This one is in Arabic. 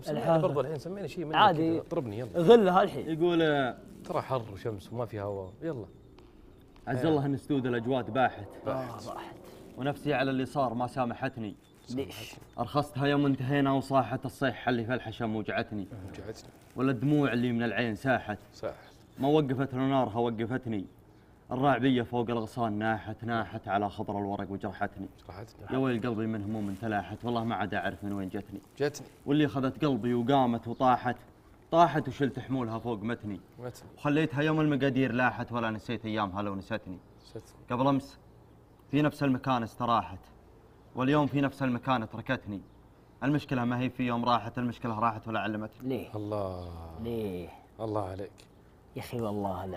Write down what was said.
طيب سمعني برضه الحين سمعني شيء منك عادي اطربني يلا غلها الحين يقول آه، ترى حر وشمس وما في هواء يلا عز الله ان استود الاجواد آه، باحت باحت ونفسي على اللي صار ما سامحتني ليش؟ ارخصتها يوم انتهينا وصاحت الصيحه اللي في الحشم وجعتني وجعتني ولا الدموع اللي من العين ساحت ساحت ما وقفت نارها وقفتني الراعبية فوق الغصان ناحت ناحت على خضر الورق وجرحتني جرحتني يا ويل قلبي من هموم تلاحت والله ما عاد أعرف من وين جتني جتني واللي أخذت قلبي وقامت وطاحت طاحت وشلت حمولها فوق متني متني وخليتها يوم المقادير لاحت ولا نسيت أيامها لو نستني نستني قبل أمس في نفس المكان استراحت واليوم في نفس المكان تركتني المشكلة ما هي في يوم راحت المشكلة راحت ولا علمتني ليه الله ليه الله عليك يا أخي والله لا